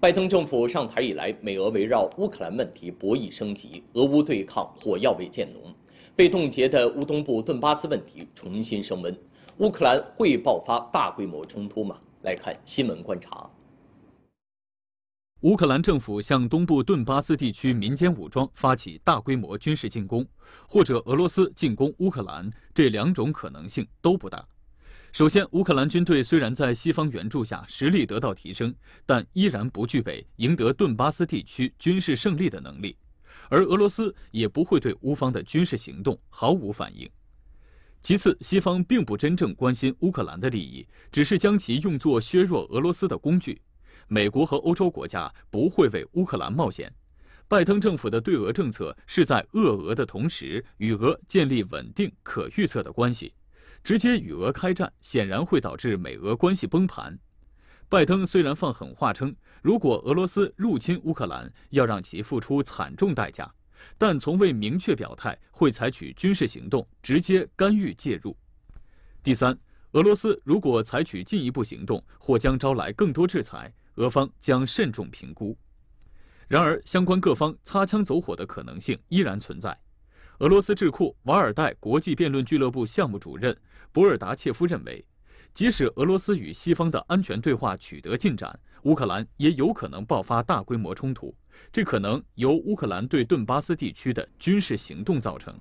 拜登政府上台以来，美俄围绕乌克兰问题博弈升级，俄乌对抗火药味渐浓。被冻结的乌东部顿巴斯问题重新升温，乌克兰会爆发大规模冲突吗？来看新闻观察。乌克兰政府向东部顿巴斯地区民间武装发起大规模军事进攻，或者俄罗斯进攻乌克兰，这两种可能性都不大。首先，乌克兰军队虽然在西方援助下实力得到提升，但依然不具备赢得顿巴斯地区军事胜利的能力，而俄罗斯也不会对乌方的军事行动毫无反应。其次，西方并不真正关心乌克兰的利益，只是将其用作削弱俄罗斯的工具。美国和欧洲国家不会为乌克兰冒险。拜登政府的对俄政策是在遏俄的同时，与俄建立稳定、可预测的关系。直接与俄开战显然会导致美俄关系崩盘。拜登虽然放狠话称，如果俄罗斯入侵乌克兰，要让其付出惨重代价，但从未明确表态会采取军事行动直接干预介入。第三，俄罗斯如果采取进一步行动，或将招来更多制裁，俄方将慎重评估。然而，相关各方擦枪走火的可能性依然存在。俄罗斯智库瓦尔代国际辩论俱乐部项目主任博尔达切夫认为，即使俄罗斯与西方的安全对话取得进展，乌克兰也有可能爆发大规模冲突，这可能由乌克兰对顿巴斯地区的军事行动造成。